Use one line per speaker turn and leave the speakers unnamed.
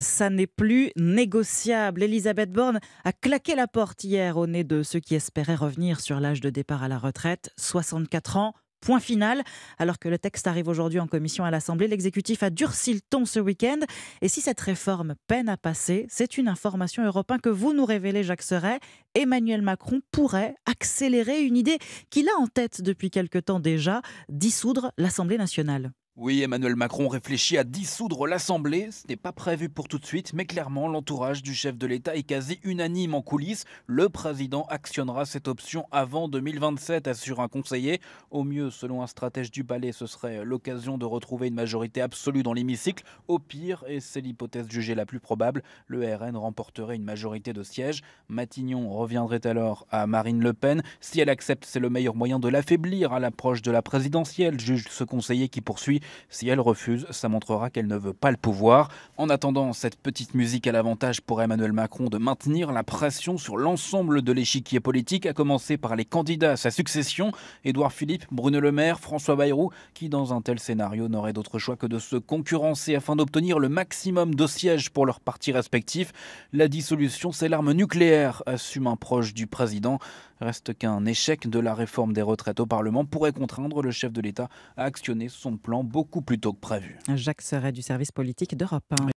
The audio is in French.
ça n'est plus négociable. Elisabeth Borne a claqué la porte hier au nez de ceux qui espéraient revenir sur l'âge de départ à la retraite, 64 ans. Point final. Alors que le texte arrive aujourd'hui en commission à l'Assemblée, l'exécutif a durci le ton ce week-end. Et si cette réforme peine à passer, c'est une information européenne que vous nous révélez, Jacques Serret. Emmanuel Macron pourrait accélérer une idée qu'il a en tête depuis quelque temps déjà, dissoudre l'Assemblée nationale.
Oui, Emmanuel Macron réfléchit à dissoudre l'Assemblée. Ce n'est pas prévu pour tout de suite, mais clairement, l'entourage du chef de l'État est quasi unanime en coulisses. Le président actionnera cette option avant 2027, assure un conseiller. Au mieux, selon un stratège du palais, ce serait l'occasion de retrouver une majorité absolue dans l'hémicycle. Au pire, et c'est l'hypothèse jugée la plus probable, le RN remporterait une majorité de sièges. Matignon reviendrait alors à Marine Le Pen. Si elle accepte, c'est le meilleur moyen de l'affaiblir à l'approche de la présidentielle, juge ce conseiller qui poursuit. Si elle refuse, ça montrera qu'elle ne veut pas le pouvoir. En attendant, cette petite musique a l'avantage pour Emmanuel Macron de maintenir la pression sur l'ensemble de l'échiquier politique, à commencer par les candidats à sa succession, Édouard Philippe, Bruno Le Maire, François Bayrou, qui dans un tel scénario n'auraient d'autre choix que de se concurrencer afin d'obtenir le maximum de sièges pour leurs partis respectifs. La dissolution, c'est l'arme nucléaire, assume un proche du président reste qu'un échec de la réforme des retraites au Parlement pourrait contraindre le chef de l'État à actionner son plan beaucoup plus tôt que prévu.
Jacques serait du service politique d'Europe.